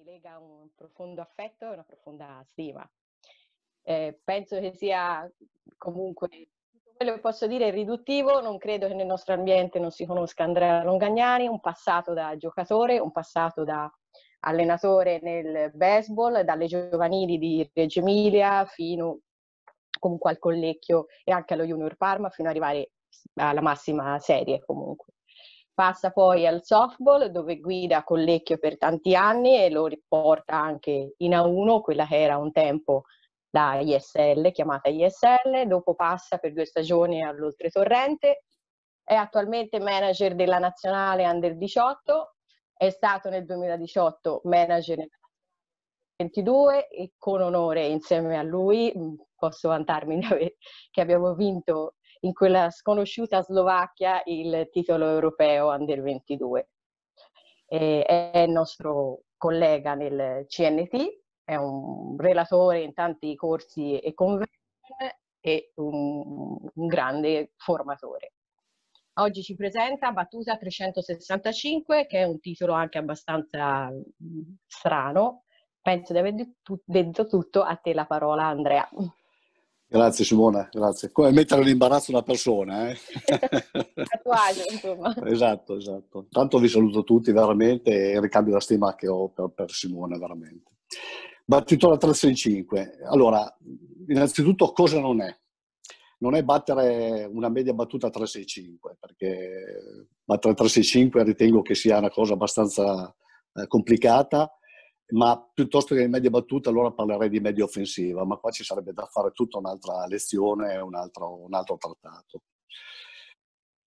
mi lega un profondo affetto e una profonda stima. Eh, penso che sia comunque quello che posso dire è riduttivo, non credo che nel nostro ambiente non si conosca Andrea Longagnani, un passato da giocatore, un passato da allenatore nel baseball, dalle giovanili di Reggio Emilia fino comunque al Collecchio e anche allo Junior Parma fino ad arrivare alla massima serie comunque. Passa poi al softball dove guida Collecchio per tanti anni e lo riporta anche in A1, quella che era un tempo la ISL, chiamata ISL, dopo passa per due stagioni all'Oltretorrente, è attualmente manager della nazionale Under 18, è stato nel 2018 manager nel 22 e con onore insieme a lui mm, posso vantarmi che abbiamo vinto in quella sconosciuta Slovacchia il titolo europeo Under 22. E è il nostro collega nel CNT, è un relatore in tanti corsi e convegni e un, un grande formatore. Oggi ci presenta Battuta 365, che è un titolo anche abbastanza strano. Penso di aver detto tutto, a te la parola Andrea. Grazie Simone, grazie. Come mettere all'imbarazzo una persona, eh? Attuale, insomma. Esatto, esatto. Tanto vi saluto tutti veramente e ricambio la stima che ho per, per Simona, veramente. Battitura 365. Allora, innanzitutto cosa non è? Non è battere una media battuta 365, perché battere 365 ritengo che sia una cosa abbastanza eh, complicata ma piuttosto che di media battuta allora parlerei di media offensiva, ma qua ci sarebbe da fare tutta un'altra lezione, un altro, un altro trattato.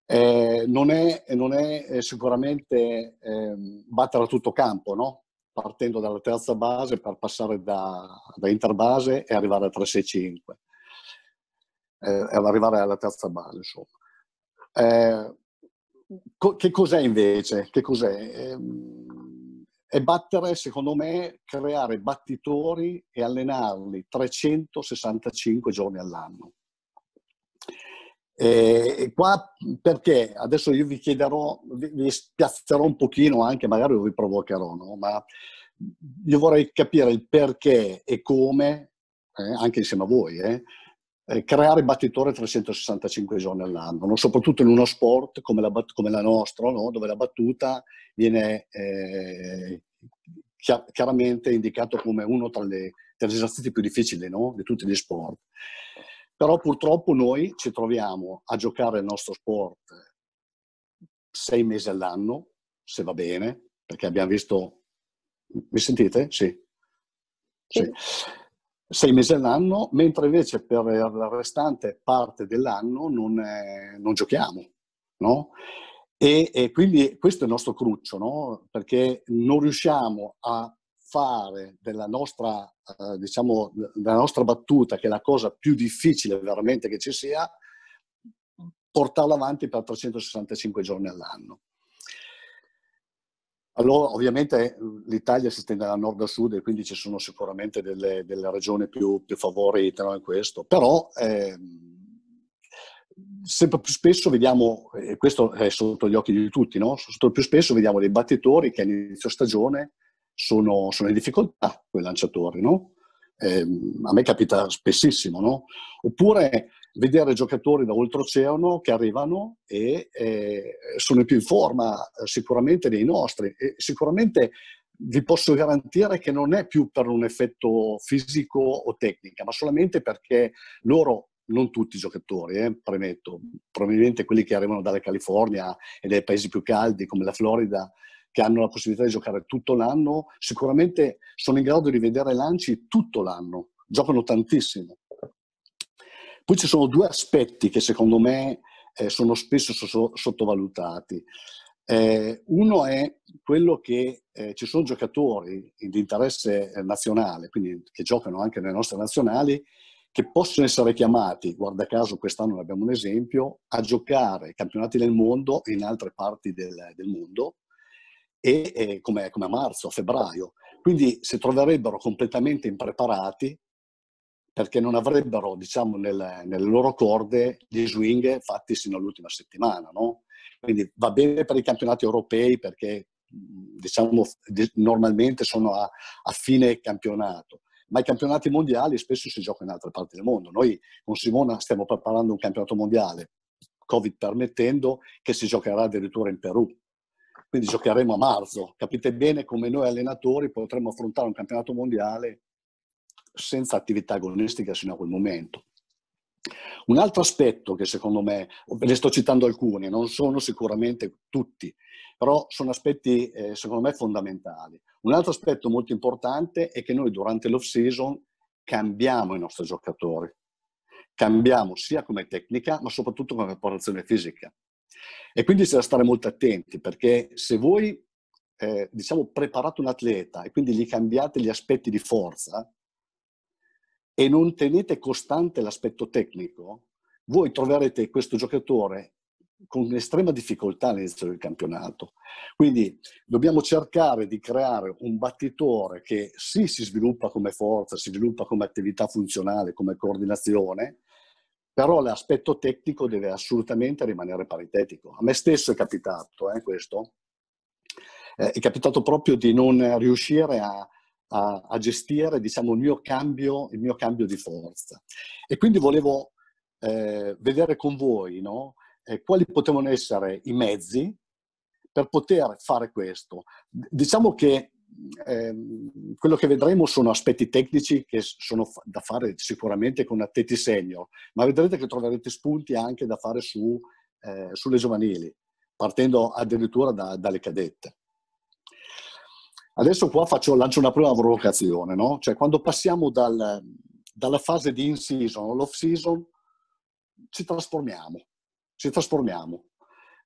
Eh, non, è, non, è, eh, sicuramente eh, battere a tutto campo, no? partendo dalla terza base per passare da, da interbase e arrivare a 3-6-5, eh, arrivare alla terza base insomma. Eh, co- che cos'è invece? Che cos'è? Ehm, e battere, secondo me, creare battitori e allenarli 365 giorni all'anno. E qua perché adesso io vi chiederò, vi spiazzerò un pochino anche, magari vi provocherò, no? ma io vorrei capire il perché e come, eh, anche insieme a voi, eh, eh, creare battitore 365 giorni all'anno, no? soprattutto in uno sport come la, come la nostra, no? dove la battuta viene eh, chiaramente indicata come uno tra, le, tra gli esercizi più difficili no? di tutti gli sport. Però purtroppo noi ci troviamo a giocare il nostro sport sei mesi all'anno, se va bene, perché abbiamo visto... Mi sentite? Sì. sì. sì sei mesi all'anno, mentre invece per la restante parte dell'anno non, è, eh, non giochiamo. No? E, e, quindi questo è il nostro cruccio, no? perché non riusciamo a fare della nostra, eh, diciamo, della nostra battuta, che è la cosa più difficile veramente che ci sia, portarla avanti per 365 giorni all'anno. Allora, ovviamente l'Italia si stende da nord a sud e quindi ci sono sicuramente delle, delle regioni più, più favorite no, in questo, però eh, sempre più spesso vediamo, e questo è sotto gli occhi di tutti, no? sempre più spesso vediamo dei battitori che all'inizio stagione sono, sono in difficoltà, quei lanciatori, no? Eh, a me capita spessissimo, no? Oppure vedere giocatori da oltreoceano che arrivano e eh, sono più in forma eh, sicuramente dei nostri e sicuramente vi posso garantire che non è più per un effetto fisico o tecnica, ma solamente perché loro, non tutti i giocatori, eh, premetto, probabilmente quelli che arrivano dalla California e dai paesi più caldi come la Florida, che hanno la possibilità di giocare tutto l'anno, sicuramente sono in grado di vedere lanci tutto l'anno, giocano tantissimo poi ci sono due aspetti che secondo me eh, sono spesso so- sottovalutati. Eh, uno è quello che eh, ci sono giocatori di interesse nazionale, quindi che giocano anche nelle nostre nazionali, che possono essere chiamati, guarda caso quest'anno ne abbiamo un esempio, a giocare campionati del mondo in altre parti del, del mondo, e, e eh, come, come a marzo, a febbraio. Quindi si troverebbero completamente impreparati perché non avrebbero, diciamo, nel, nelle loro corde gli swing fatti sino all'ultima settimana, no? Quindi va bene per i campionati europei perché, diciamo, normalmente sono a, a fine campionato, ma i campionati mondiali spesso si giocano in altre parti del mondo. Noi con Simona stiamo preparando un campionato mondiale, Covid permettendo, che si giocherà addirittura in Perù. Quindi giocheremo a marzo. Capite bene come noi allenatori potremo affrontare un campionato mondiale senza attività agonistica sino a quel momento. Un altro aspetto che secondo me, ne sto citando alcuni, non sono sicuramente tutti, però sono aspetti eh, secondo me fondamentali. Un altro aspetto molto importante è che noi durante l'off season cambiamo i nostri giocatori, cambiamo sia come tecnica ma soprattutto come preparazione fisica. E quindi c'è da stare molto attenti perché se voi eh, diciamo preparate un atleta e quindi gli cambiate gli aspetti di forza, e non tenete costante l'aspetto tecnico, voi troverete questo giocatore con estrema difficoltà all'inizio del campionato. Quindi dobbiamo cercare di creare un battitore che sì si sviluppa come forza, si sviluppa come attività funzionale, come coordinazione, però l'aspetto tecnico deve assolutamente rimanere paritetico. A me stesso è capitato eh, questo, eh, è capitato proprio di non riuscire a, a, a gestire diciamo, il, mio cambio, il, mio cambio, di forza. E quindi volevo eh, vedere con voi no? eh, quali potevano essere i mezzi per poter fare questo. Diciamo che eh, quello che vedremo sono aspetti tecnici che sono da fare sicuramente con atleti senior, ma vedrete che troverete spunti anche da fare su, eh, sulle giovanili, partendo addirittura da, dalle cadette. Adesso qua faccio, lancio una prima provocazione, no? Cioè, quando passiamo dal, dalla fase di in-season all'off-season, ci trasformiamo, ci trasformiamo.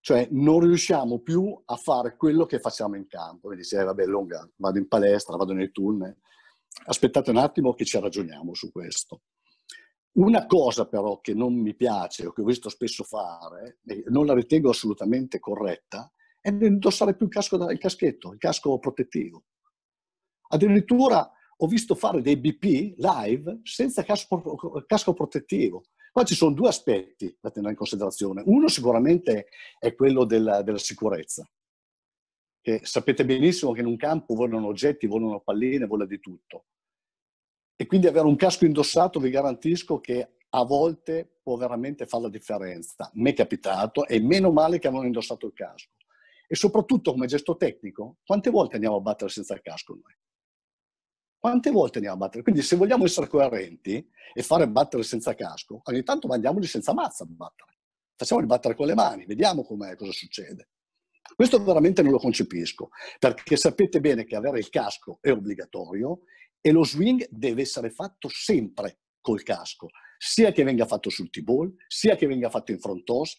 Cioè, non riusciamo più a fare quello che facciamo in campo. Quindi dici, eh, vabbè, lunga, vado in palestra, vado nei tunnel. Aspettate un attimo che ci ragioniamo su questo. Una cosa però che non mi piace o che ho visto spesso fare, e non la ritengo assolutamente corretta, e non indossare più il, casco, il caschetto, il casco protettivo. Addirittura ho visto fare dei BP live senza casco, casco protettivo. Qua ci sono due aspetti da tenere in considerazione. Uno sicuramente è quello della, della sicurezza. Che sapete benissimo che in un campo volano oggetti, volano palline, vola di tutto. E quindi avere un casco indossato vi garantisco che a volte può veramente fare la differenza. Mi è capitato e meno male che avevano indossato il casco. E soprattutto come gesto tecnico, quante volte andiamo a battere senza il casco noi? Quante volte andiamo a battere? Quindi se vogliamo essere coerenti e fare battere senza casco, ogni tanto mandiamoli senza mazza a battere. Facciamoli battere con le mani, vediamo cosa succede. Questo veramente non lo concepisco, perché sapete bene che avere il casco è obbligatorio e lo swing deve essere fatto sempre col casco, sia che venga fatto sul T-ball, sia che venga fatto in front toss,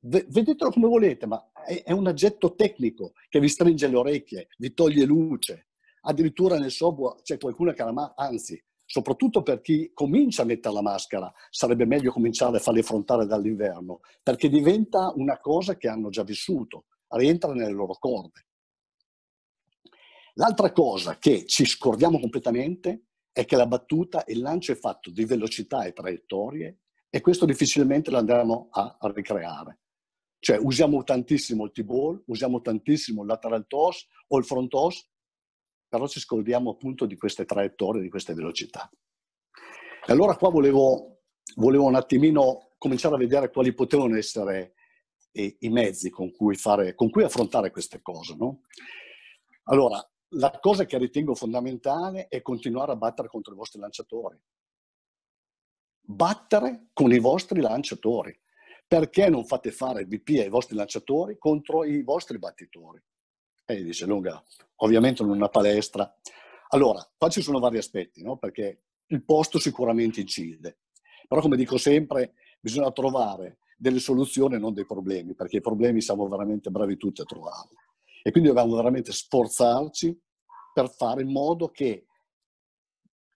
Vedetelo come volete, ma è, un aggetto tecnico che vi stringe le orecchie, vi toglie luce. Addirittura nel software c'è qualcuno che la ma- anzi, soprattutto per chi comincia a mettere la maschera, sarebbe meglio cominciare a farli affrontare dall'inverno, perché diventa una cosa che hanno già vissuto, rientra nelle loro corde. L'altra cosa che ci scordiamo completamente è che la battuta, il lancio è fatto di velocità e traiettorie e questo difficilmente lo andremo a ricreare. Cioè usiamo tantissimo il T-ball, usiamo tantissimo il lateral toss o il front toss, però ci scordiamo appunto di queste traiettorie, di queste velocità. E allora qua volevo, volevo un attimino cominciare a vedere quali potevano essere i, eh, i mezzi con cui, fare, con cui, affrontare queste cose. No? Allora, la cosa che ritengo fondamentale è continuare a battere contro i vostri lanciatori. Battere con i vostri lanciatori perché non fate fare BP ai vostri lanciatori contro i vostri battitori? E gli dice lunga, ovviamente non una palestra. Allora, qua ci sono vari aspetti, no? perché il posto sicuramente incide, però come dico sempre, bisogna trovare delle soluzioni e non dei problemi, perché i problemi siamo veramente bravi tutti a trovarli. E quindi dobbiamo veramente sforzarci per fare in modo che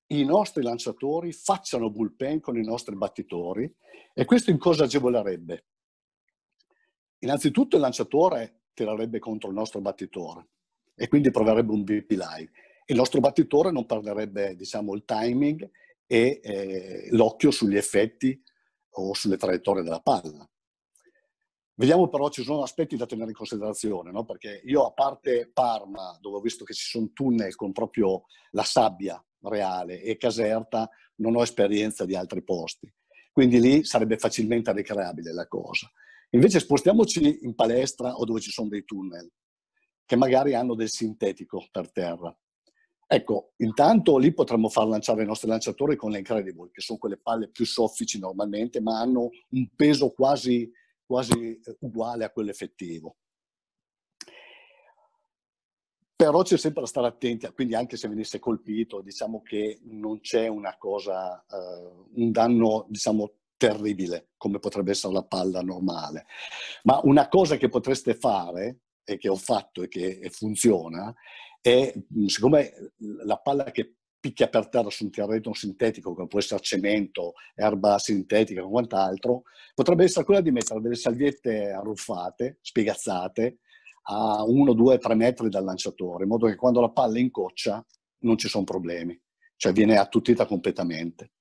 i nostri lanciatori facciano bullpen con i nostri battitori e questo in cosa agevolerebbe? Innanzitutto il lanciatore tirerebbe contro il nostro battitore e quindi proverebbe un BP line. Il nostro battitore non perderebbe diciamo, il timing e eh, l'occhio sugli effetti o sulle traiettorie della palla. Vediamo però, ci sono aspetti da tenere in considerazione, no? perché io a parte Parma, dove ho visto che ci sono tunnel con proprio la sabbia reale e Caserta non ho esperienza di altri posti. Quindi lì sarebbe facilmente ricreabile la cosa. Invece spostiamoci in palestra o dove ci sono dei tunnel, che magari hanno del sintetico per terra. Ecco, intanto lì potremmo far lanciare i nostri lanciatori con le Incredible, che sono quelle palle più soffici normalmente, ma hanno un peso quasi, quasi uguale a quello effettivo però c'è sempre da stare attenti, quindi anche se venisse colpito, diciamo che non c'è una cosa, eh, un danno, diciamo, terribile come potrebbe essere la palla normale. Ma una cosa che potreste fare, e che ho fatto e che funziona, è, siccome la palla che picchia per terra su un terreno sintetico, come può essere cemento, erba sintetica o quant'altro, potrebbe essere quella di mettere delle salviette arruffate, spiegazzate, a 1, 2, 3 metri dal lanciatore, in modo che quando la palla incoccia non ci sono problemi, cioè viene attutita completamente.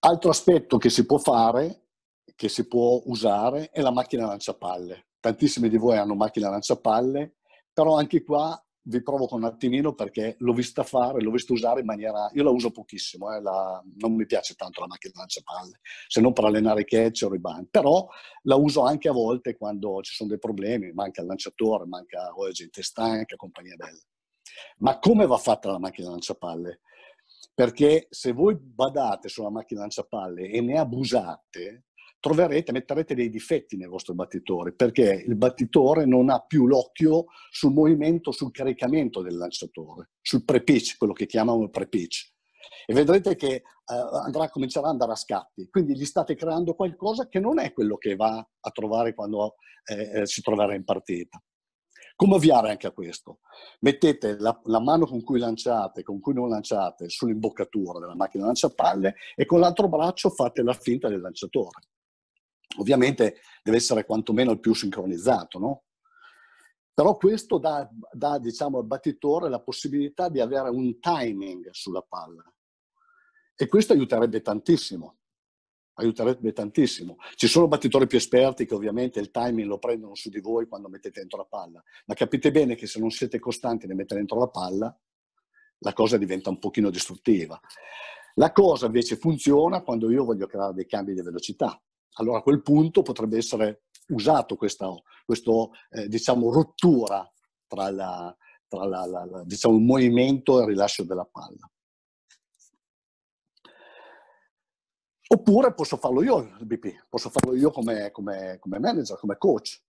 Altro aspetto che si può fare, che si può usare, è la macchina lanciapalle. Tantissimi di voi hanno macchina lanciapalle, però anche qua vi provoco un attimino perché l'ho vista fare, l'ho vista usare in maniera... Io la uso pochissimo, eh, la, non mi piace tanto la macchina lanciapalle, se non per allenare catch o rebound, però la uso anche a volte quando ci sono dei problemi, manca il lanciatore, manca o oh, gente stanca, compagnia bella. Ma come va fatta la macchina lanciapalle? Perché se voi badate sulla macchina lanciapalle e ne abusate, troverete, metterete dei difetti nei vostri battitori, perché il battitore non ha più l'occhio sul movimento, sul caricamento del lanciatore, sul pre-pitch, quello che chiamano il pre-pitch. E vedrete che eh, andrà, comincerà ad andare a scatti, quindi gli state creando qualcosa che non è quello che va a trovare quando eh, eh, si troverà in partita. Come avviare anche a questo? Mettete la, la, mano con cui lanciate, con cui non lanciate, sull'imboccatura della macchina lanciapalle e con l'altro braccio fate la finta del lanciatore. Ovviamente deve essere quantomeno il più sincronizzato, no? Però questo dà, dà diciamo, al battitore la possibilità di avere un timing sulla palla. E questo aiuterebbe tantissimo. Aiuterebbe tantissimo. Ci sono battitori più esperti che ovviamente il timing lo prendono su di voi quando mettete dentro la palla, ma capite bene che se non siete costanti nel mettere dentro la palla, la cosa diventa un pochino distruttiva. La cosa invece funziona quando io voglio creare dei cambi di velocità allora a quel punto potrebbe essere usato questa questa eh, diciamo, rottura tra, la, tra la, la, diciamo, il movimento e il rilascio della palla. Oppure posso farlo io il BP, posso farlo io come, come, come manager, come coach.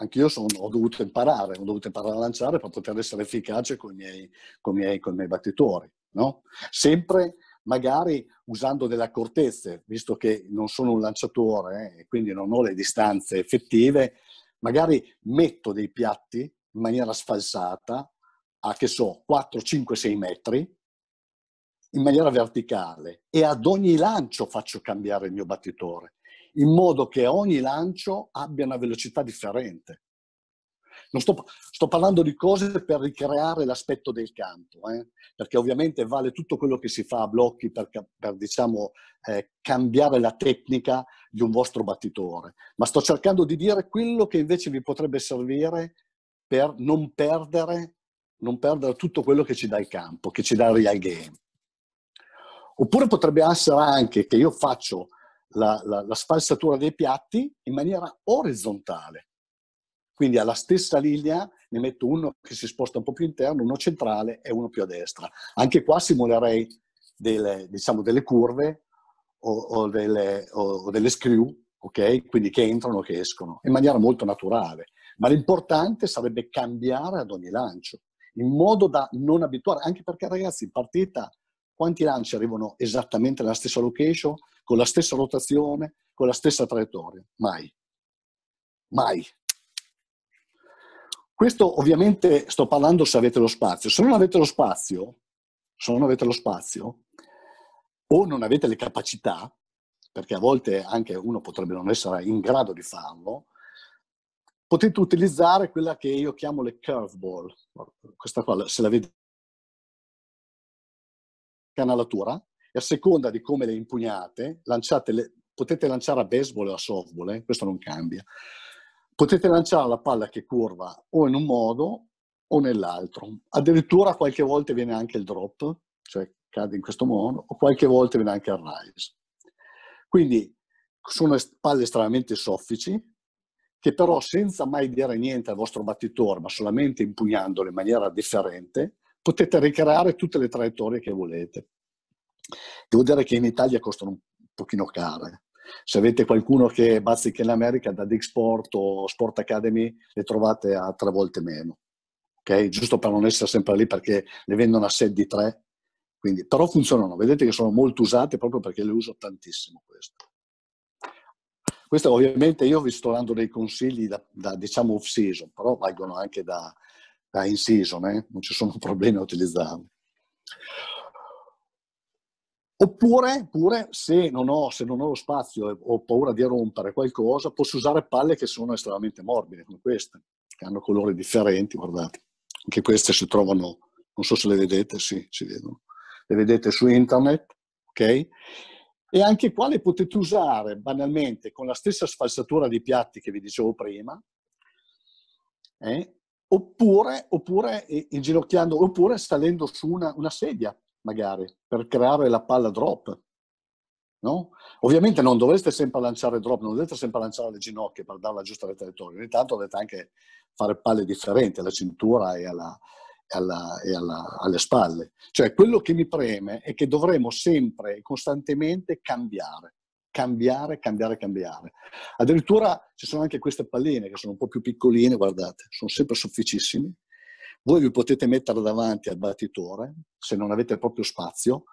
Anch'io sono, ho dovuto imparare, ho dovuto imparare a lanciare per poter essere efficace con i miei, con i miei, con i miei battitori. No? Sempre magari usando delle accortezze, visto che non sono un lanciatore eh, e quindi non ho le distanze effettive, magari metto dei piatti in maniera sfalsata a, che so, 4, 5, 6 metri, in maniera verticale e ad ogni lancio faccio cambiare il mio battitore, in modo che ogni lancio abbia una velocità differente. Non sto, sto, parlando di cose per ricreare l'aspetto del canto, eh? perché ovviamente vale tutto quello che si fa a blocchi per, per diciamo, eh, cambiare la tecnica di un vostro battitore, ma sto cercando di dire quello che invece vi potrebbe servire per non perdere, non perdere tutto quello che ci dà il campo, che ci dà il real game. Oppure potrebbe essere anche che io faccio la, la, la, spalsatura dei piatti in maniera orizzontale. Quindi alla stessa linea ne metto uno che si sposta un po' più interno, uno centrale e uno più a destra. Anche qua simulerei delle, diciamo, delle curve o, o, delle, o, delle, screw, ok? Quindi che entrano, che escono, in maniera molto naturale. Ma l'importante sarebbe cambiare ad ogni lancio, in modo da non abituare, anche perché ragazzi in partita quanti lanci arrivano esattamente nella stessa location, con la stessa rotazione, con la stessa traiettoria? Mai. Mai. Questo ovviamente sto parlando se avete lo spazio. Se non avete lo spazio, se non avete lo spazio o non avete le capacità, perché a volte anche uno potrebbe non essere in grado di farlo, potete utilizzare quella che io chiamo le curveball. Questa qua, se la vedete, canalatura, e a seconda di come le impugnate, lanciate le, potete lanciare a baseball o a softball, eh? questo non cambia potete lanciare la palla che curva o in un modo o nell'altro. Addirittura qualche volta viene anche il drop, cioè cade in questo modo, o qualche volta viene anche il rise. Quindi sono palle estremamente soffici, che però senza mai dire niente al vostro battitore, ma solamente impugnandole in maniera differente, potete ricreare tutte le traiettorie che volete. Devo dire che in Italia costano un pochino care, se avete qualcuno che bazzica in America da Dixport o Sport Academy, le trovate a tre volte meno. Okay? Giusto per non essere sempre lì perché le vendono a set di tre. Quindi, però funzionano, vedete che sono molto usate proprio perché le uso tantissimo queste. Questo ovviamente io vi sto dando dei consigli da, da diciamo off season, però valgono anche da, da in season, eh? non ci sono problemi a utilizzarli. Oppure, pure, se, non ho, se non ho lo spazio e ho paura di rompere qualcosa, posso usare palle che sono estremamente morbide, come queste, che hanno colori differenti, guardate. Anche queste si trovano, non so se le vedete, sì, si vedono. Le vedete su internet, ok? E anche qua le potete usare banalmente con la stessa sfalsatura di piatti che vi dicevo prima, eh? oppure, oppure inginocchiando, oppure salendo su una, una sedia, magari, per creare la palla drop. No? Ovviamente non dovreste sempre lanciare drop, non dovete sempre lanciare le ginocchia per dare la giusta retta al ogni tanto dovete anche fare palle differenti alla cintura e, alla, alla, e alla, alle spalle. Cioè quello che mi preme è che dovremo sempre e costantemente cambiare, cambiare, cambiare, cambiare. Addirittura ci sono anche queste palline che sono un po' più piccoline, guardate, sono sempre sofficissime, voi vi potete mettere davanti al battitore, se non avete proprio spazio,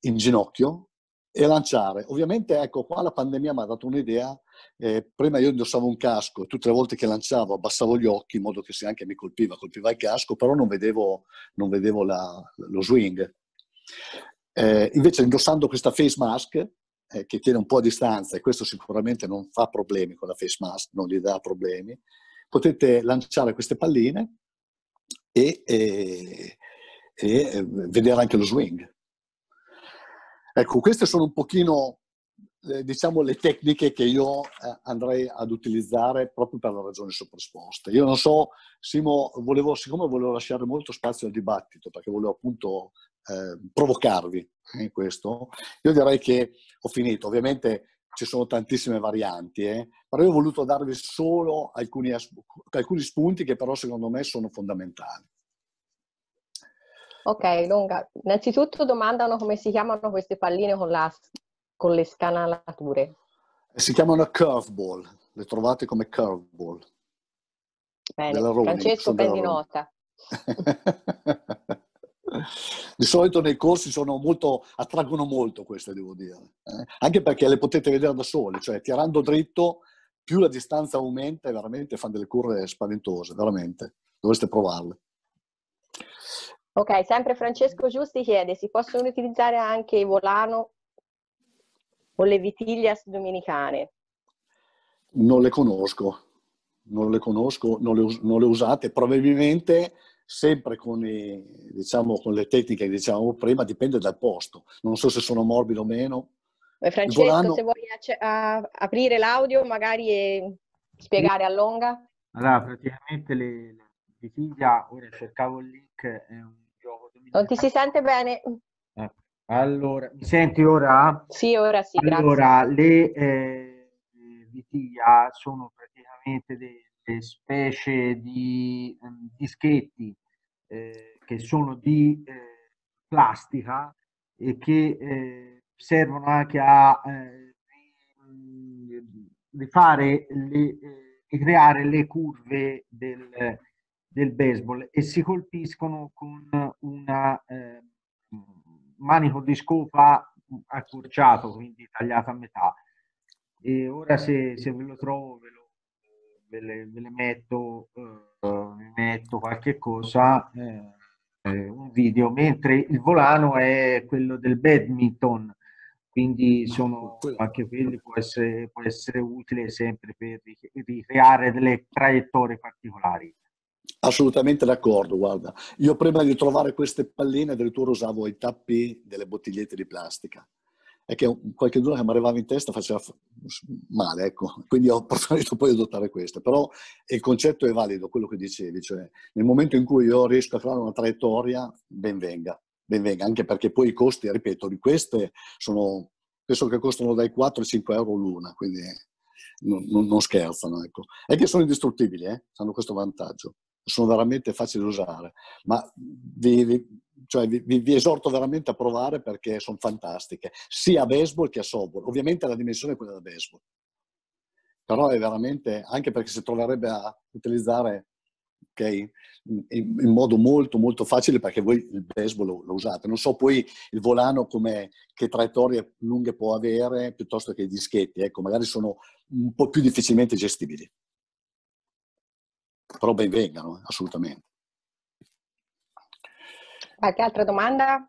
in ginocchio e lanciare. Ovviamente, ecco, qua la pandemia mi ha dato un'idea. Eh, prima io indossavo un casco e tutte le volte che lanciavo abbassavo gli occhi in modo che se anche mi colpiva, colpiva il casco, però non vedevo, non vedevo la, lo swing. Eh, invece indossando questa face mask, eh, che tiene un po' a distanza, e questo sicuramente non fa problemi con la face mask, non gli dà problemi, potete lanciare queste palline e, e, e eh, vedere anche lo swing. Ecco, queste sono un pochino eh, diciamo le tecniche che io eh, andrei ad utilizzare proprio per la ragione soprasposta. Io non so, Simo, volevo, siccome volevo lasciare molto spazio al dibattito, perché volevo appunto eh, provocarvi in questo, io direi che ho finito. Ovviamente ci sono tantissime varianti, eh? però io ho voluto darvi solo alcuni, alcuni spunti che però secondo me sono fondamentali. Ok, lunga. innanzitutto domandano come si chiamano queste palline con, la, con le scanalature. Si chiamano curveball, le trovate come curveball. Bene, Francesco, prendi nota. Di solito nei corsi sono molto, attraggono molto queste, devo dire, eh? anche perché le potete vedere da sole, cioè tirando dritto, più la distanza aumenta e veramente fanno delle curve spaventose, veramente, dovreste provarle. Ok, sempre Francesco Giusti chiede, si possono utilizzare anche i volano o le vitiglias dominicane? Non le conosco, non le conosco, non le, non le usate, probabilmente sempre con, i, diciamo, con le tecniche che dicevamo prima, dipende dal posto. Non so se sono morbido o meno. Eh, Francesco, volano... se vuoi aprire l'audio magari e spiegare a Longa. Allora, praticamente le, le Visilia, ora cercavo il link, è un gioco... Dominato. Non ti si sente bene? Eh, allora, mi senti ora? Sì, ora sì, allora, grazie. Allora, le eh, Vitilia sono praticamente dei queste specie di um, dischetti eh, che sono di eh, plastica e che eh, servono anche a eh, rifare le, eh, creare le curve del, del baseball e si colpiscono con una eh, manico di scopa accorciato, quindi tagliato a metà. E ora se, se ve lo trovo ve lo ve le, ve le metto, eh, metto, qualche cosa, eh, eh, un video, mentre il volano è quello del badminton, quindi sono, anche quelli può essere, può essere utile sempre per ricreare delle traiettorie particolari. Assolutamente d'accordo, guarda. Io prima di trovare queste palline addirittura usavo i tappi delle bottigliette di plastica è che qualche giorno che mi arrivava in testa faceva male, ecco. Quindi ho preferito poi adottare questa. Però il concetto è valido, quello che dicevi, cioè nel momento in cui io riesco a creare una traiettoria, ben venga, ben venga, anche perché poi i costi, ripeto, di queste sono, penso che costano dai 4 ai 5 euro l'una, quindi non, non scherzano, ecco. E che sono indistruttibili, eh? hanno questo vantaggio sono veramente facili da usare, ma vi, vi, cioè vi, vi, esorto veramente a provare perché sono fantastiche, sia a baseball che a softball. Ovviamente la dimensione è quella da baseball, però è veramente, anche perché si troverebbe a utilizzare okay, in, in, modo molto molto facile perché voi il baseball lo, lo usate. Non so poi il volano come, che traiettorie lunghe può avere piuttosto che i dischetti, ecco, magari sono un po' più difficilmente gestibili però ben vengano, eh, assolutamente. Qualche altra domanda?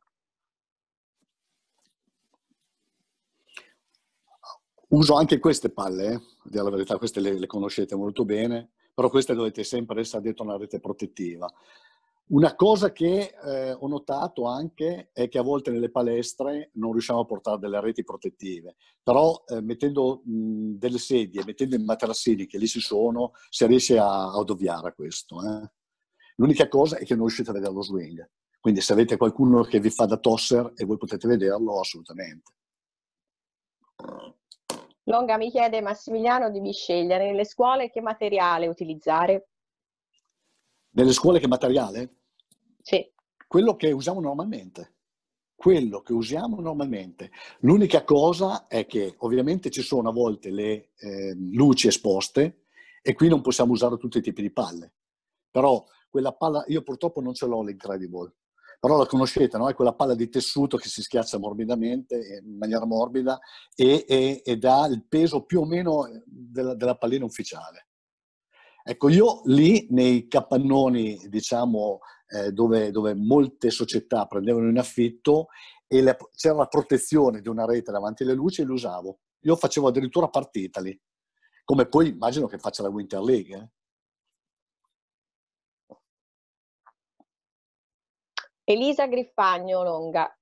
Uso anche queste palle, eh, la verità, queste le, le conoscete molto bene, però queste dovete sempre essere dietro una rete protettiva. Una cosa che eh, ho notato anche è che a volte nelle palestre non riusciamo a portare delle reti protettive, però eh, mettendo mh, mhmm, delle sedie, mettendo i materassini che lì ci sono, si riesce a, ad ovviare a questo. Eh. L'unica cosa è che non riuscite a vedere lo swing, quindi se avete qualcuno che vi fa da tosser e voi potete vederlo, assolutamente. Longa mi chiede Massimiliano di mi scegliere nelle scuole che materiale utilizzare. Nelle scuole che materiale? Sì. Quello che usiamo normalmente. Quello che usiamo normalmente. L'unica cosa è che ovviamente ci sono a volte le eh, luci esposte e qui non possiamo usare tutti i tipi di palle. Però quella palla, io purtroppo non ce l'ho l'Incredible, però la conoscete, no? È quella palla di tessuto che si schiaccia morbidamente, eh, in maniera morbida, e, e, ed ha il peso più o meno eh, della, della, pallina ufficiale. Ecco, io lì nei capannoni, diciamo, eh, dove, dove, molte società prendevano in affitto e la, c'era la protezione di una rete davanti alle luci e li usavo. Io facevo addirittura partita lì, come poi immagino che faccia la Winter League. Eh? Elisa Griffagno Longa,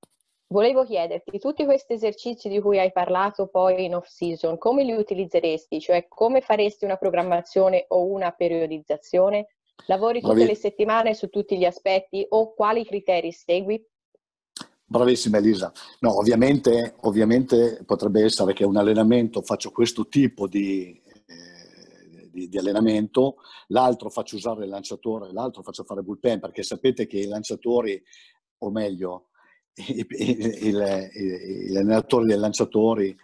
volevo chiederti, tutti questi esercizi di cui hai parlato poi in off season, come li utilizzeresti? Cioè come faresti una programmazione o una periodizzazione? Lavori tutte Bravi... le settimane su tutti gli aspetti o quali criteri segui? Bravissima Elisa. No, ovviamente, ovviamente potrebbe essere che un allenamento faccio questo tipo di, eh, di, di, allenamento, l'altro faccio usare il lanciatore, l'altro faccio fare bullpen, perché sapete che i lanciatori, o meglio, i, i, i, i allenatori dei lanciatori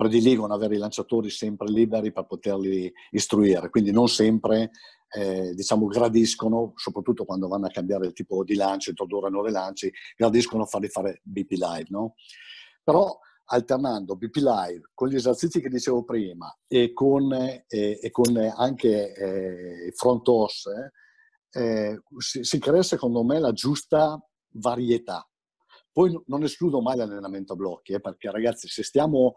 prediligono avere i lanciatori sempre liberi per poterli istruire, quindi non sempre eh, diciamo, gradiscono, soprattutto quando vanno a cambiare il tipo di lancio, introdurre nuovi lanci, gradiscono farli fare BP live. No? Però alternando BP live con gli esercizi che dicevo prima e con, eh, e con anche eh, front OS, eh, eh, si, si crea secondo me la giusta varietà poi non escludo mai l'allenamento a blocchi, eh, perché ragazzi, se stiamo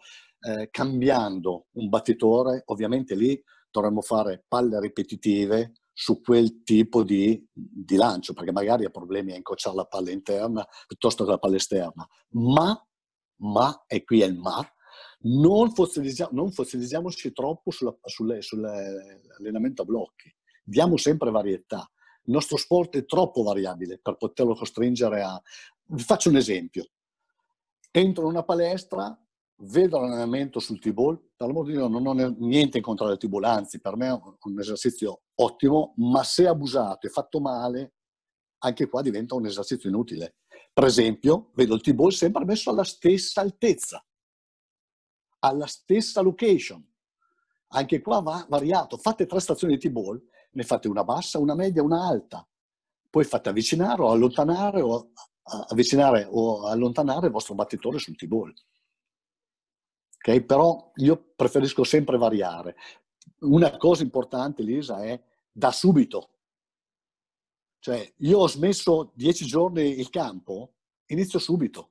eh, cambiando un battitore, ovviamente lì dovremmo fare palle ripetitive su quel tipo di, di lancio, perché magari ha problemi a incrociare la palla interna piuttosto che la palla esterna. Ma, ma, e qui è il ma, non, fossilizziamo, non fossilizziamoci troppo sull'allenamento sulle, sulle a blocchi, diamo sempre varietà. Il nostro sport è troppo variabile per poterlo costringere a... Vi faccio un esempio. Entro in una palestra, vedo l'allenamento sul T-ball, per l'amor di Dio non ho niente contro il T-ball, anzi per me è un esercizio ottimo, ma se abusato e fatto male, anche qua diventa un esercizio inutile. Per esempio, vedo il T-ball sempre messo alla stessa altezza, alla stessa location. Anche qua va variato. Fate tre stazioni di T-ball ne fate una bassa, una media, una alta. Poi fate avvicinare o allontanare o, avvicinare o allontanare il vostro battitore sul T-ball. Okay? Però io preferisco sempre variare. Una cosa importante, Lisa, è da subito. Cioè, io ho smesso dieci giorni il campo, inizio subito.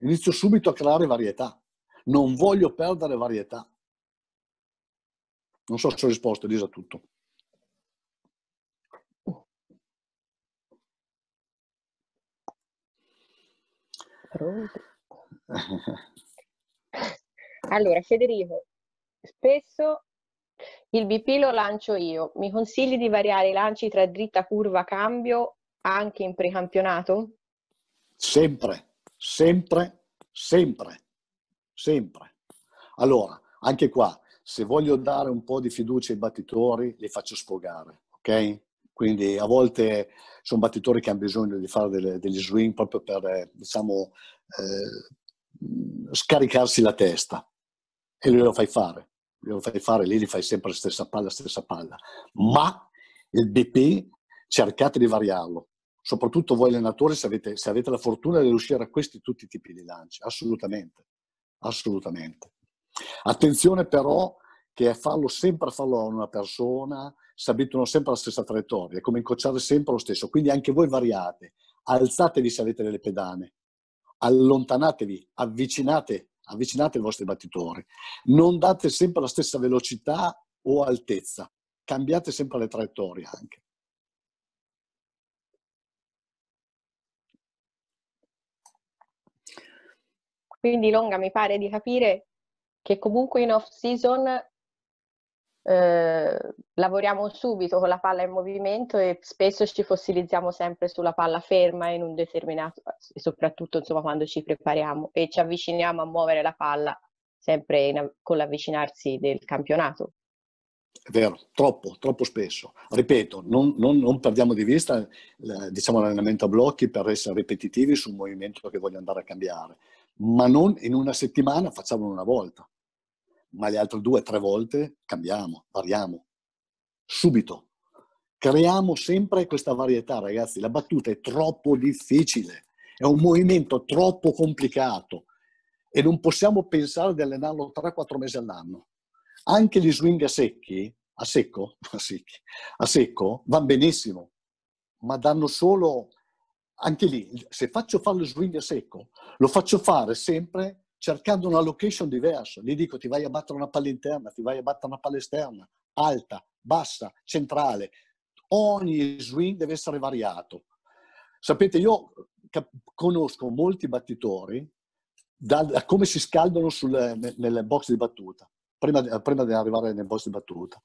Inizio subito a creare varietà. Non voglio perdere varietà. Non so se ho risposto, Lisa, a tutto. Pronto. allora, Federico, spesso il BP lo lancio io. Mi consigli di variare i lanci tra dritta, curva, cambio anche in precampionato? Sempre, sempre, sempre, sempre. Allora, anche qua, se voglio dare un po' di fiducia ai battitori, li faccio sfogare, ok? Quindi a volte sono battitori che hanno bisogno di fare delle, degli swing proprio per, eh, diciamo, eh, scaricarsi la testa. E lui fai fare. Glielo fai fare, lì li fai sempre la stessa palla, la stessa palla. Ma il BP cercate di variarlo. Soprattutto voi allenatori, se avete, se avete la fortuna di riuscire a questi tutti i tipi di lanci, assolutamente, assolutamente. Attenzione però che è farlo sempre farlo a una persona si abituano sempre la stessa traiettoria, è come incrociare sempre lo stesso. Quindi anche voi variate, alzatevi se avete delle pedane, allontanatevi, avvicinate, avvicinate i vostri battitori. Non date sempre la stessa velocità o altezza, cambiate sempre le traiettorie anche. Quindi Longa mi pare di capire che comunque in off season eh, lavoriamo subito con la palla in movimento e spesso ci fossilizziamo sempre sulla palla ferma in un determinato, soprattutto insomma quando ci prepariamo e ci avviciniamo a muovere la palla sempre in, con l'avvicinarsi del campionato. È vero, troppo, troppo spesso. Ripeto, non, non, non perdiamo di vista eh, diciamo, l'allenamento a blocchi per essere ripetitivi su un movimento che voglio andare a cambiare, ma non in una settimana, facciamolo una volta ma le altre due, tre volte cambiamo, variamo. Subito. Creiamo sempre questa varietà, ragazzi. La battuta è troppo difficile, è un movimento troppo complicato e non possiamo pensare di allenarlo 3-4 mesi all'anno. Anche gli swing a secchi, a secco, a, secchi, a secco, vanno benissimo, ma danno solo, anche lì, se faccio fare lo swing a secco, lo faccio fare sempre cercando una location diversa. Gli dico ti vai a battere una palla interna, ti vai a battere una palla esterna, alta, bassa, centrale. Ogni swing deve essere variato. Sapete, io conosco molti battitori da, da come si scaldano sul, nel box di battuta, prima, prima di arrivare nel box di battuta.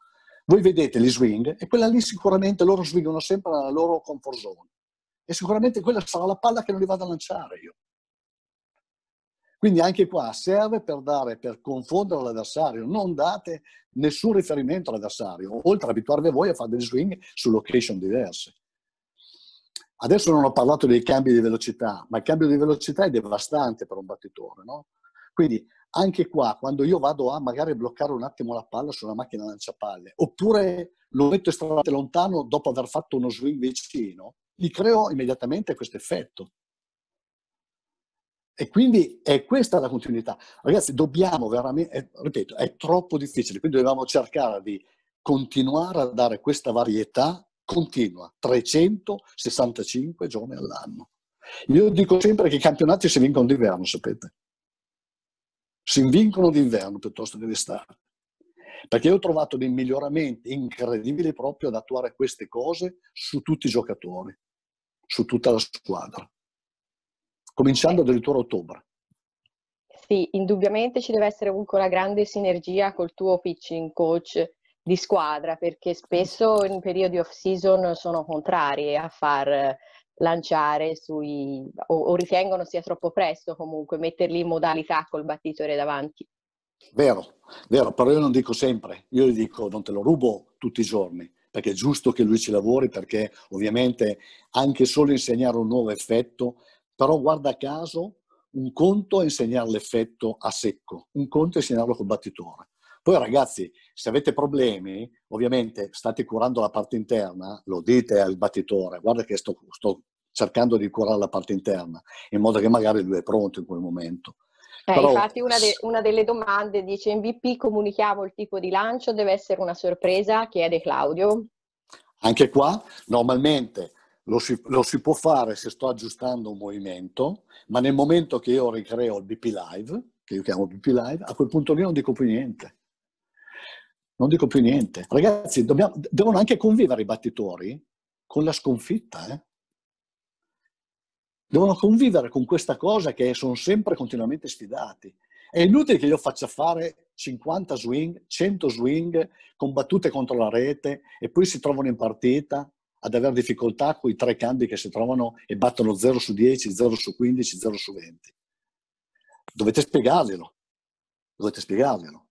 Voi vedete gli swing e quella lì sicuramente loro swingano sempre nella loro comfort zone e sicuramente quella sarà la palla che non li vado a lanciare io. Quindi anche qua serve per dare, per confondere l'avversario, non date nessun riferimento all'avversario, oltre ad abituarvi a voi a fare degli swing su location diverse. Adesso non ho parlato dei cambi di velocità, ma il cambio di velocità è devastante per un battitore, no? Quindi anche qua, quando io vado a magari bloccare un attimo la palla sulla macchina lanciapalle, oppure lo metto estremamente lontano dopo aver fatto uno swing vicino, gli creo immediatamente questo effetto. E quindi è questa la continuità. Ragazzi, dobbiamo veramente, eh, ripeto, è troppo difficile, quindi dobbiamo cercare di continuare a dare questa varietà continua, 365 giorni all'anno. Io dico sempre che i campionati si vincono d'inverno, sapete? Si vincono d'inverno piuttosto che d'estate. Perché io ho trovato dei miglioramenti incredibili proprio ad attuare queste cose su tutti i giocatori, su tutta la squadra cominciando addirittura a ottobre. Sì, indubbiamente ci deve essere comunque una grande sinergia col tuo pitching coach di squadra, perché spesso in periodi off-season sono contrari a far lanciare sui, o, o, ritengono sia troppo presto comunque metterli in modalità col battitore davanti. Vero, vero, però io non dico sempre, io gli dico non te lo rubo tutti i giorni, perché è giusto che lui ci lavori, perché ovviamente anche solo insegnare un nuovo effetto però guarda caso, un conto è insegnare l'effetto a secco, un conto è insegnarlo col battitore. Poi ragazzi, se avete problemi, ovviamente state curando la parte interna, lo dite al battitore, guarda che sto, sto cercando di curare la parte interna, in modo che magari lui è pronto in quel momento. Eh, Però, infatti una, de- una, delle domande dice MVP comunichiamo il tipo di lancio, deve essere una sorpresa, chiede Claudio. Anche qua normalmente lo si, lo si, può fare se sto aggiustando un movimento, ma nel momento che io ricreo il BP Live, che io chiamo BP Live, a quel punto lì non dico più niente. Non dico più niente. Ragazzi, dobbiamo, devono anche convivere i battitori con la sconfitta. Eh? Devono convivere con questa cosa che sono sempre continuamente sfidati. È inutile che io faccia fare 50 swing, 100 swing, combattute contro la rete e poi si trovano in partita ad avere difficoltà con i tre cambi che si trovano e battono 0 su 10, 0 su 15, 0 su 20. Dovete spiegarglielo, dovete spiegarglielo.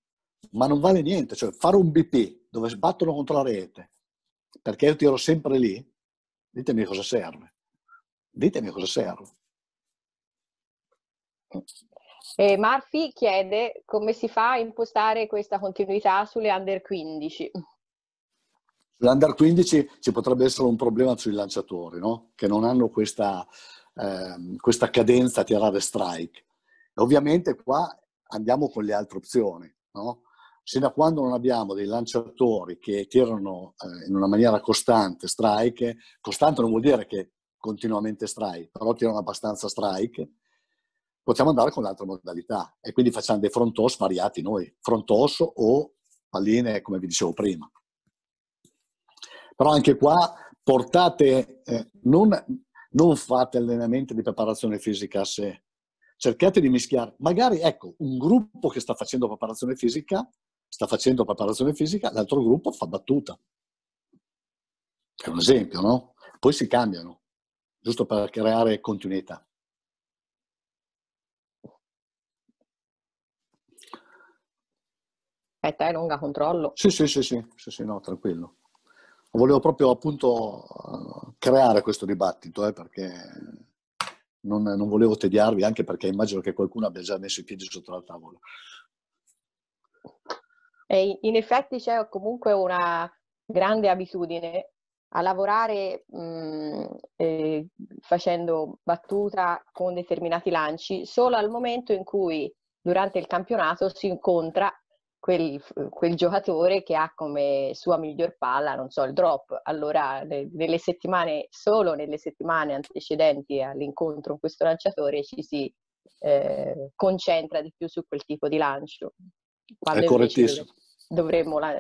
Ma non vale niente, cioè fare un BP dove sbattono contro la rete, perché io tiro sempre lì, ditemi cosa serve. Ditemi cosa serve. Eh, Marfi chiede come si fa a impostare questa continuità sulle under 15. L'Under 15 ci potrebbe essere un problema sui lanciatori, no? che non hanno questa, eh, questa cadenza a tirare strike. E ovviamente qua andiamo con le altre opzioni. No? Sino a quando non abbiamo dei lanciatori che tirano eh, in una maniera costante strike, costante non vuol dire che continuamente strike, però tirano abbastanza strike, possiamo andare con l'altra modalità e quindi facciamo dei front toss variati noi, front toss o palline come vi dicevo prima. Però anche qua portate, eh, non, non, fate allenamenti di preparazione fisica a sé, cercate di mischiare, magari ecco, un gruppo che sta facendo preparazione fisica, sta facendo preparazione fisica, l'altro gruppo fa battuta. È un esempio, no? Poi si cambiano, giusto per creare continuità. Aspetta, eh, è lunga, controllo. Sì, sì, sì, sì, sì, sì no, tranquillo volevo proprio appunto creare questo dibattito eh, perché non, non, volevo tediarvi anche perché immagino che qualcuno abbia già messo i piedi sotto la tavola. E in effetti c'è comunque una grande abitudine a lavorare mh, eh, facendo battuta con determinati lanci solo al momento in cui durante il campionato si incontra quel, quel, giocatore che ha come sua miglior palla, non so, il drop. Allora, nelle settimane, solo nelle settimane antecedenti all'incontro con questo lanciatore ci si eh, concentra di più su quel tipo di lancio. Quando è correttissimo. Dovremmo, la...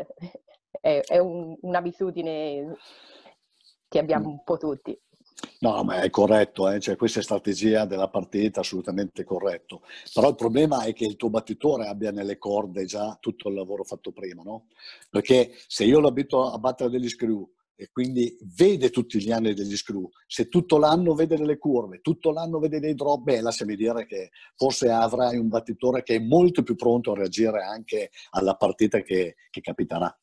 è, è un, un'abitudine che abbiamo un po' tutti. No, ma è corretto, eh? cioè, questa è strategia della partita, assolutamente corretto. Però il problema è che il tuo battitore abbia nelle corde già tutto il lavoro fatto prima, no? Perché se io lo abito a battere degli screw e quindi vede tutti gli anni degli screw, se tutto l'anno vede delle curve, tutto l'anno vede dei drop, beh, lasciami dire che forse avrai un battitore che è molto più pronto a reagire anche alla partita che, che capiterà.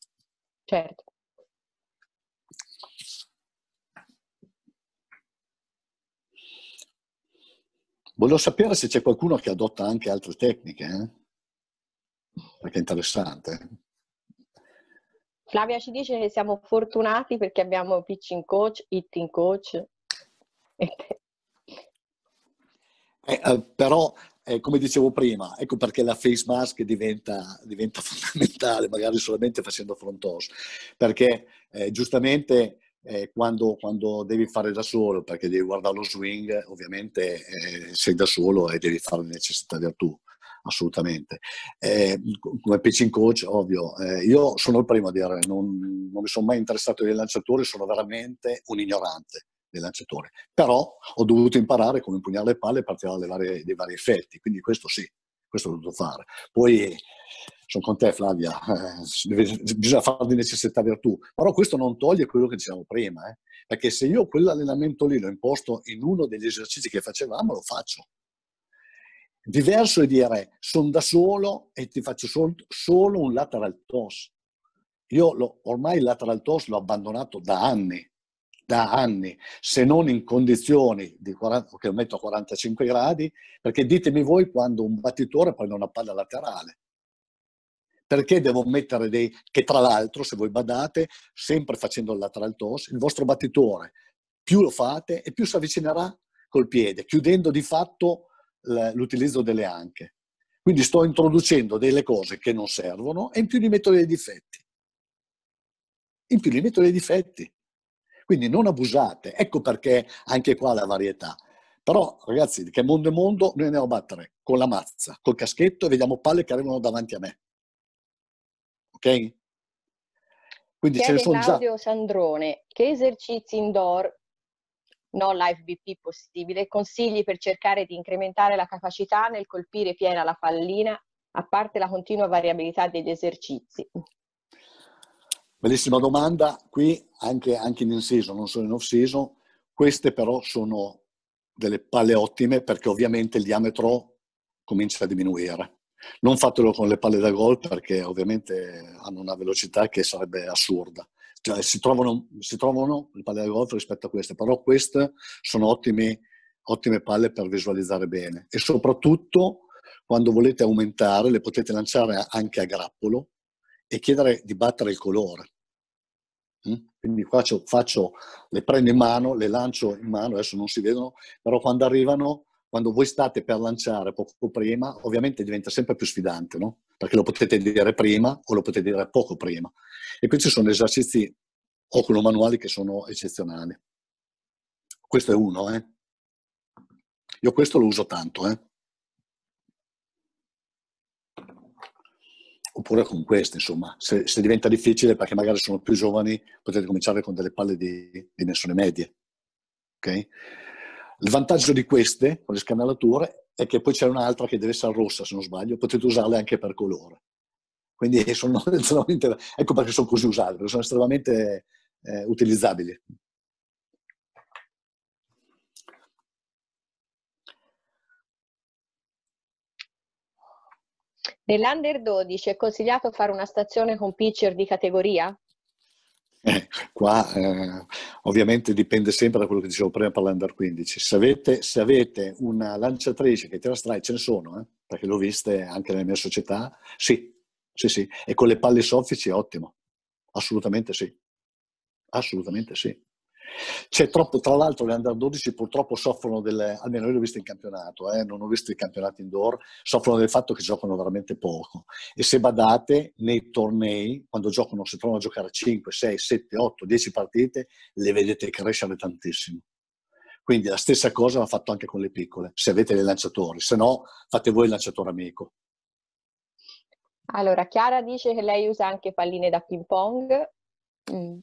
Certo. Volevo sapere se c'è qualcuno che adotta anche altre tecniche, eh? perché è interessante. Flavia ci dice che siamo fortunati perché abbiamo pitching coach, hitting coach. Eh, eh, però, eh, come dicevo prima, ecco perché la face mask diventa, diventa fondamentale, magari solamente facendo front office, perché eh, giustamente eh, quando, quando, devi fare da solo, perché devi guardare lo swing, ovviamente eh, sei da solo e devi fare le necessità del tuo, assolutamente. Eh, come pitching coach, ovvio, eh, io sono il primo a dire, non, non mi sono mai interessato ai lanciatori, sono veramente un ignorante del lanciatore, però ho dovuto imparare come impugnare le palle e partire dai vari effetti, quindi questo sì, questo ho dovuto fare. Poi sono con te Flavia, Deve, bisogna fare di necessità virtù, però questo non toglie quello che dicevamo prima, eh? perché se io quell'allenamento lì l'ho imposto in uno degli esercizi che facevamo, lo faccio. Diverso è dire sono da solo e ti faccio sol- solo un lateral toss. Io lo, ormai il lateral toss l'ho abbandonato da anni, da anni, se non in condizioni di 40, che lo metto a 45 gradi, perché ditemi voi quando un battitore prende una palla laterale. Perché devo mettere dei... che tra l'altro, se voi badate, sempre facendo il lateral toss, il vostro battitore, più lo fate e più si avvicinerà col piede, chiudendo di fatto l'utilizzo delle anche. Quindi sto introducendo delle cose che non servono e in più li metto dei difetti. In più li metto dei difetti. Quindi non abusate. Ecco perché anche qua la varietà. Però ragazzi, che mondo è mondo, noi andiamo a battere con la mazza, col caschetto e vediamo palle che arrivano davanti a me ok? Quindi Chiede ce ne sono Claudio già. Sandrone, che esercizi indoor, no live BP possibile, consigli per cercare di incrementare la capacità nel colpire piena la pallina, a parte la continua variabilità degli esercizi? Bellissima domanda, qui anche, anche in in non solo in off-season, queste però sono delle palle ottime perché ovviamente il diametro comincia a diminuire. Non fatelo con le palle da gol perché ovviamente hanno una velocità che sarebbe assurda. Cioè, si, trovano, si, trovano, le palle da golf rispetto a queste, però queste sono ottime, ottime palle per visualizzare bene e soprattutto quando volete aumentare le potete lanciare anche a grappolo e chiedere di battere il colore. Mm? Quindi qua faccio, le prendo in mano, le lancio in mano, adesso non si vedono, però quando arrivano quando voi state per lanciare poco prima, ovviamente diventa sempre più sfidante, no? Perché lo potete dire prima o lo potete dire poco prima. E qui ci sono esercizi oculo che sono eccezionali. Questo è uno, eh? Io questo lo uso tanto, eh? Oppure con questo, insomma, se, se, diventa difficile perché magari sono più giovani, potete cominciare con delle palle di dimensioni medie. Ok? Il vantaggio di queste, con le scanalature, è che poi c'è un'altra che deve essere rossa, se non sbaglio, potete usarle anche per colore. Quindi sono, sono ecco perché sono così usate, perché sono estremamente eh, utilizzabili. Nell'under 12 è consigliato fare una stazione con pitcher di categoria? Eh, qua eh, ovviamente dipende sempre da quello che dicevo prima per l'Under 15. Se avete, se avete una lanciatrice che tira strike, ce ne sono, eh, perché l'ho viste anche nella mia società, sì, sì, sì, e con le palle soffici ottimo, assolutamente sì, assolutamente sì. C'è troppo, tra l'altro le Under 12 purtroppo soffrono delle, almeno io l'ho visto in campionato, eh, non ho visto i campionati indoor, soffrono del fatto che giocano veramente poco e se badate nei tornei, quando giocano, si trovano a giocare 5, 6, 7, 8, 10 partite, le vedete crescere tantissimo. Quindi la stessa cosa va fatto anche con le piccole, se avete dei lanciatori, se no fate voi il lanciatore amico. Allora, Chiara dice che lei usa anche palline da ping pong. Mm.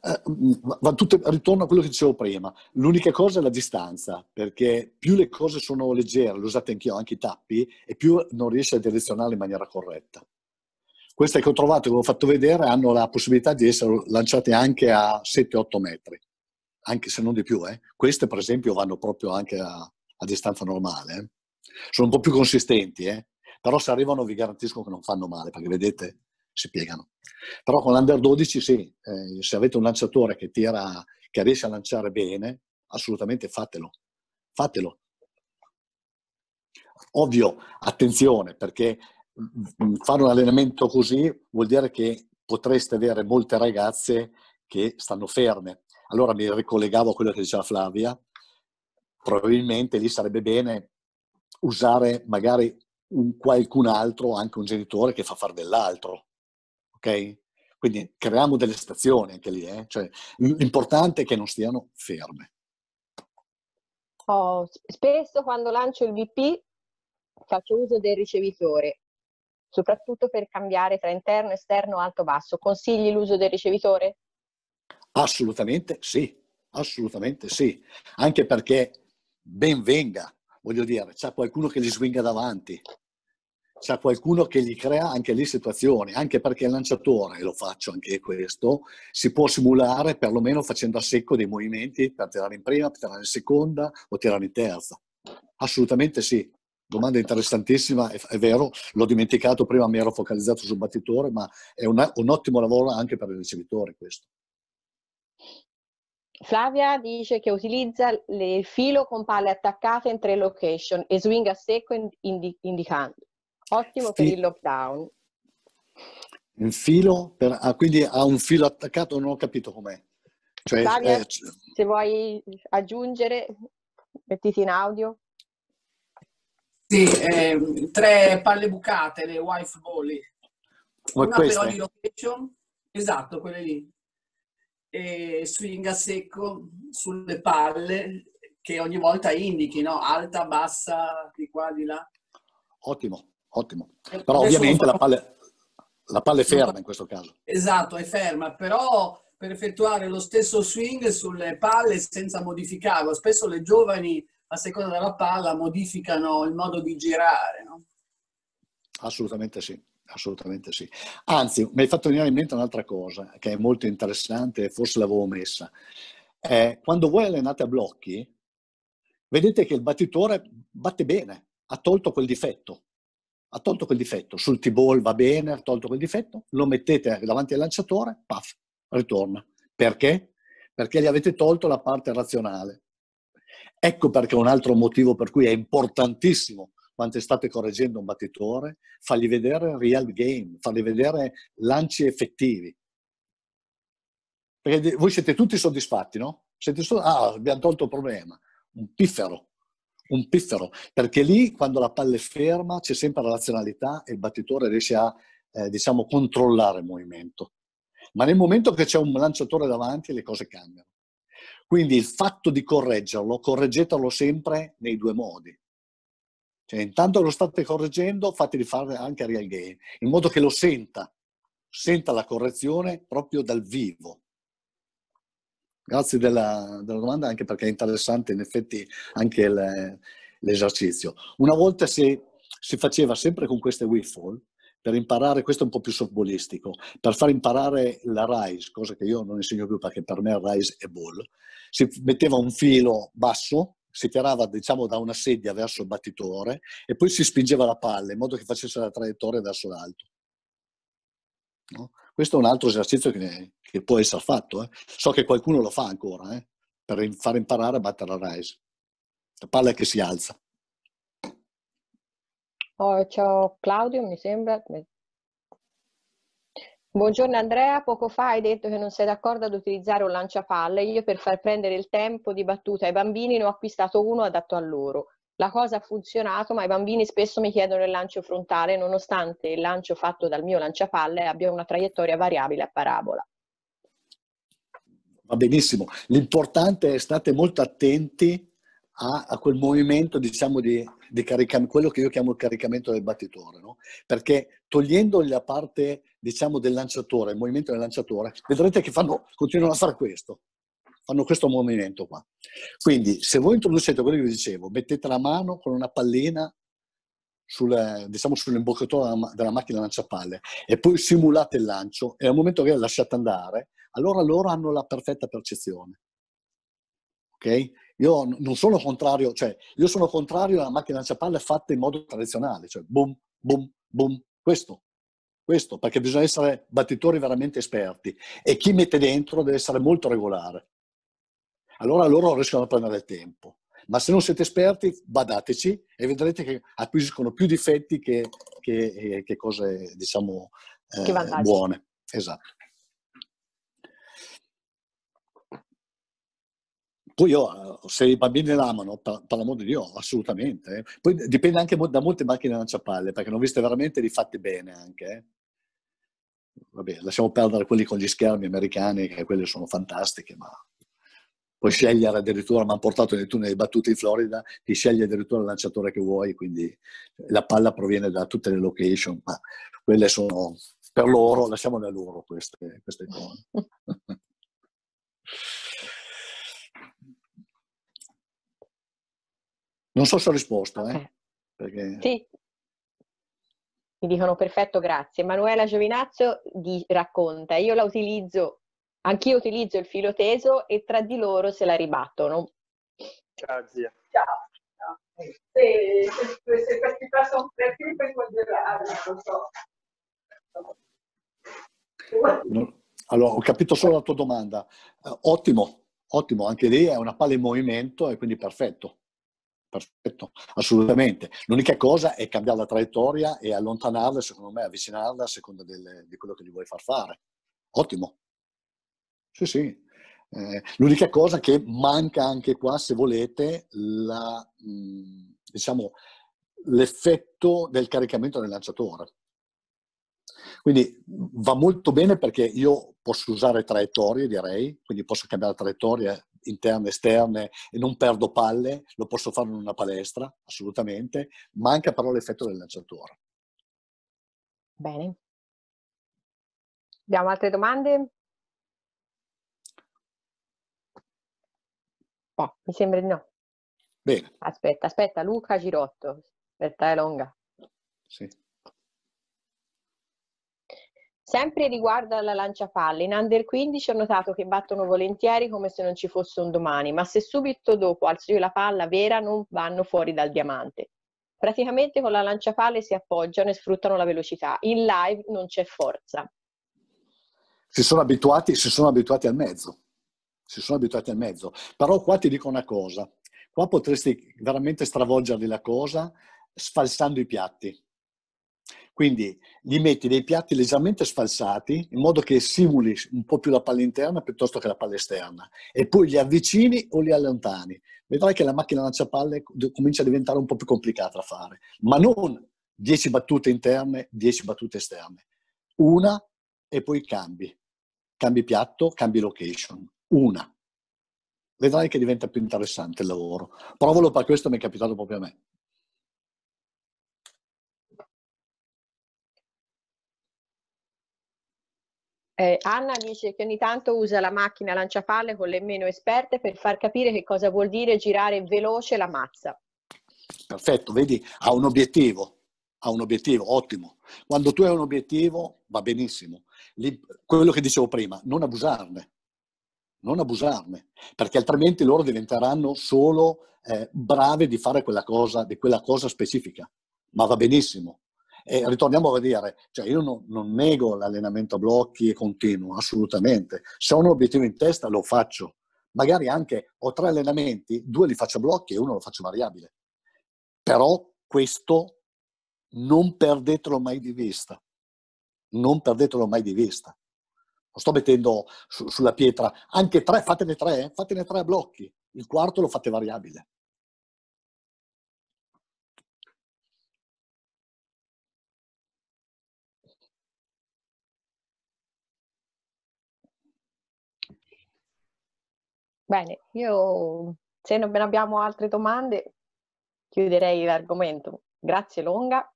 Uh, eh, mm, tutto, ritorno a quello che dicevo prima. L'unica cosa è la distanza, perché più le cose sono leggere, l'ho usate anch'io, anche i tappi, e più non riesci a direzionarle in maniera corretta. Queste che ho trovato, che ho fatto vedere, hanno la possibilità di essere lanciate anche a 7-8 metri, anche se non di più. Eh. Queste, per esempio, vanno proprio anche a, a distanza normale. Eh. Sono un po' più consistenti, eh. però se arrivano vi garantisco che non fanno male, perché vedete si piegano. Però con l'Under 12 sì, eh, se avete un lanciatore che, tira, che riesce a lanciare bene, assolutamente fatelo. Fatelo. Ovvio, attenzione, perché mm, mm, fare un allenamento così vuol dire che potreste avere molte ragazze che stanno ferme. Allora mi ricollegavo a quello che diceva Flavia, probabilmente lì sarebbe bene usare magari un, qualcun altro, anche un genitore che fa fare dell'altro ok? Quindi creiamo delle stazioni anche lì, eh? cioè, l'importante è che non stiano ferme. Oh, spesso quando lancio il VP faccio uso del ricevitore, soprattutto per cambiare tra interno, esterno, alto, basso. Consigli l'uso del ricevitore? Assolutamente sì, assolutamente sì, anche perché ben venga, voglio dire, c'è qualcuno che gli swinga davanti, c'è qualcuno che gli crea anche lì situazioni, anche perché il lanciatore, e lo faccio anche questo, si può simulare perlomeno facendo a secco dei movimenti per tirare in prima, per tirare in seconda o tirare in terza. Assolutamente sì. Domanda interessantissima, è, è vero, l'ho dimenticato prima, mi ero focalizzato sul battitore, ma è un, un ottimo lavoro anche per il ricevitore questo. Flavia dice che utilizza il filo con palle attaccate in tre location e swing a secco ind- indicando. Ottimo per il lockdown. Un filo, per, ah, quindi ha un filo attaccato, non ho capito com'è. Cioè, Flavia, eh, se vuoi aggiungere, mettiti in audio. Sì, eh, tre palle bucate, le wife volley. Una queste? per ogni location, esatto, quelle lì. E swing a secco sulle palle che ogni volta indichi, no? Alta, bassa, di qua, di là. Ottimo ottimo. Eh, però Adesso ovviamente la palla, la palla è ferma in questo caso. Esatto, è ferma, però per effettuare lo stesso swing sulle palle senza modificarlo. Spesso le giovani, a seconda della palla, modificano il modo di girare. No? Assolutamente sì, assolutamente sì. Anzi, mi hai fatto venire in mente un'altra cosa che è molto interessante, forse l'avevo messa. Eh, quando voi allenate a blocchi, vedete che il battitore batte bene, ha tolto quel difetto ha tolto quel difetto, sul T-ball va bene, ha tolto quel difetto, lo mettete davanti al lanciatore, paf, ritorna. Perché? Perché gli avete tolto la parte razionale. Ecco perché un altro motivo per cui è importantissimo quando state correggendo un battitore, fargli vedere real game, fargli vedere lanci effettivi. Perché voi siete tutti soddisfatti, no? Siete so- ah, abbiamo tolto il problema. Un piffero, un piffero, perché lì quando la palla è ferma c'è sempre la razionalità e il battitore riesce a, eh, diciamo, controllare il movimento. Ma nel momento che c'è un lanciatore davanti le cose cambiano. Quindi il fatto di correggerlo, correggetelo sempre nei due modi. Cioè, intanto lo state correggendo, fateli fare anche a real game, in modo che lo senta, senta la correzione proprio dal vivo. Grazie della, della, domanda anche perché è interessante in effetti anche le, l'esercizio. Una volta si, si faceva sempre con queste wiffle per imparare, questo è un po' più softballistico, per far imparare la RISE, cosa che io non insegno più perché per me RISE è ball, si metteva un filo basso, si tirava diciamo da una sedia verso il battitore e poi si spingeva la palla in modo che facesse la traiettoria verso l'alto. No? Questo è un altro esercizio che, che può essere fatto. Eh. So che qualcuno lo fa ancora eh, per far imparare a battere la Rise. La palla che si alza. Oh, ciao Claudio, mi sembra. Buongiorno Andrea, poco fa hai detto che non sei d'accordo ad utilizzare un lanciapalle. Io per far prendere il tempo di battuta ai bambini ne ho acquistato uno adatto a loro la cosa ha funzionato, ma i bambini spesso mi chiedono il lancio frontale, nonostante il lancio fatto dal mio lanciapalle abbia una traiettoria variabile a parabola. Va benissimo, l'importante è state molto attenti a, a quel movimento, diciamo, di, di caricamento, quello che io chiamo il caricamento del battitore, no? perché togliendo la parte, diciamo, del lanciatore, il movimento del lanciatore, vedrete che fanno, continuano a fare questo fanno questo movimento qua. Quindi se voi introducete quello che vi dicevo, mettete la mano con una pallina sul, diciamo, sull'imboccatura della macchina lanciapalle e poi simulate il lancio e al momento che la lasciate andare, allora loro hanno la perfetta percezione. Ok? Io non sono contrario, cioè io sono contrario alla macchina lanciapalle fatta in modo tradizionale, cioè boom, boom, boom, questo, questo, perché bisogna essere battitori veramente esperti e chi mette dentro deve essere molto regolare allora loro riescono a prendere tempo. Ma se non siete esperti, badateci e vedrete che acquisiscono più difetti che, che, eh, che cose, diciamo, eh, che buone. Esatto. Poi io, eh, se i bambini l'amano, per, per l'amore di Dio, assolutamente. Poi dipende anche da molte macchine lanciapalle, perché non viste veramente li fatti bene anche. Vabbè, lasciamo perdere quelli con gli schermi americani, che quelli sono fantastiche, ma puoi scegliere addirittura, mi hanno portato nel ne hai battute in Florida, ti scegli addirittura il lanciatore che vuoi, quindi la palla proviene da tutte le location, ma quelle sono per loro, lasciamole a loro queste, queste cose. Non so se ho risposto, eh, okay. eh? Perché... Sì. Mi dicono perfetto, grazie. Emanuela Giovinazzo di, racconta, io la utilizzo Anch'io utilizzo il filo teso e tra di loro se la ribattono. Ciao zia. Ciao. Se, se, questi qua sono creativi puoi congelarli, lo so. Allora, ho capito solo la tua domanda. Eh, ottimo, ottimo, anche lì è una palla in movimento e quindi perfetto. Perfetto, assolutamente. L'unica cosa è cambiare la traiettoria e allontanarla, secondo me, avvicinarla a seconda del, di quello che gli vuoi far fare. Ottimo. Sì, sì. Eh, l'unica cosa che manca anche qua, se volete, la, diciamo, l'effetto del caricamento del lanciatore. Quindi va molto bene perché io posso usare traiettorie, direi, quindi posso cambiare traiettorie interne, esterne e non perdo palle, lo posso fare in una palestra, assolutamente, manca però l'effetto del lanciatore. Bene. Abbiamo altre domande? Oh, mi sembra di no. Bene. Aspetta, aspetta, Luca Girotto. Aspetta, è longa. Sì. Sempre riguardo alla lanciapalle, in under 15 ho notato che battono volentieri come se non ci fosse un domani, ma se subito dopo alzo io la palla vera non vanno fuori dal diamante. Praticamente con la lanciapalle si appoggiano e sfruttano la velocità, in live non c'è forza. Si sono abituati, si sono abituati al mezzo si sono abituati al mezzo. Però qua ti dico una cosa, qua potresti veramente stravolgerli la cosa sfalsando i piatti. Quindi gli metti dei piatti leggermente sfalsati in modo che simuli un po' più la palla interna piuttosto che la palla esterna e poi li avvicini o li allontani. Vedrai che la macchina lanciapalle comincia a diventare un po' più complicata da fare, ma non 10 battute interne, 10 battute esterne. Una e poi cambi. Cambi piatto, cambi location una. Vedrai che diventa più interessante il lavoro. Provalo per questo mi è capitato proprio a me. Eh, Anna dice che ogni tanto usa la macchina lanciapalle con le meno esperte per far capire che cosa vuol dire girare veloce la mazza. Perfetto, vedi, ha un obiettivo, ha un obiettivo, ottimo. Quando tu hai un obiettivo va benissimo. Quello che dicevo prima, non abusarne non abusarne, perché altrimenti loro diventeranno solo eh, brave di fare quella cosa, di quella cosa specifica. Ma va benissimo. E ritorniamo a vedere, cioè io non, non nego l'allenamento a blocchi e continuo, assolutamente. Se ho un obiettivo in testa lo faccio. Magari anche ho tre allenamenti, due li faccio a blocchi e uno lo faccio variabile. Però questo non perdetelo mai di vista. Non perdetelo mai di vista sto mettendo su, sulla pietra, anche tre, fatene tre, eh? fatene tre a blocchi, il quarto lo fate variabile. Bene, io se non abbiamo altre domande chiuderei l'argomento. Grazie Longa.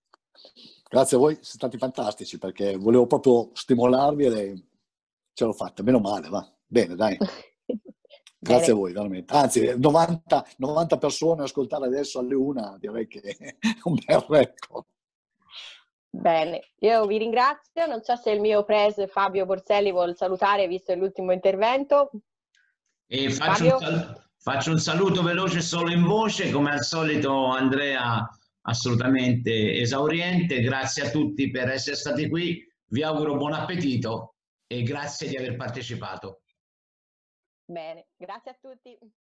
Grazie a voi, siete stati fantastici perché volevo proprio stimolarvi e ce l'ho fatta, meno male, va. Bene, dai. Grazie a voi, veramente. Anzi, 90, 90 persone ascoltare adesso alle una, direi che è un bel record. Bene, io vi ringrazio. Non so se il mio pres Fabio Borselli vuol salutare, visto l'ultimo intervento. E faccio, un saluto, faccio un saluto veloce solo in voce, come al solito Andrea, assolutamente esauriente. Grazie a tutti per essere stati qui. Vi auguro buon appetito e grazie di aver partecipato. Bene, grazie a tutti.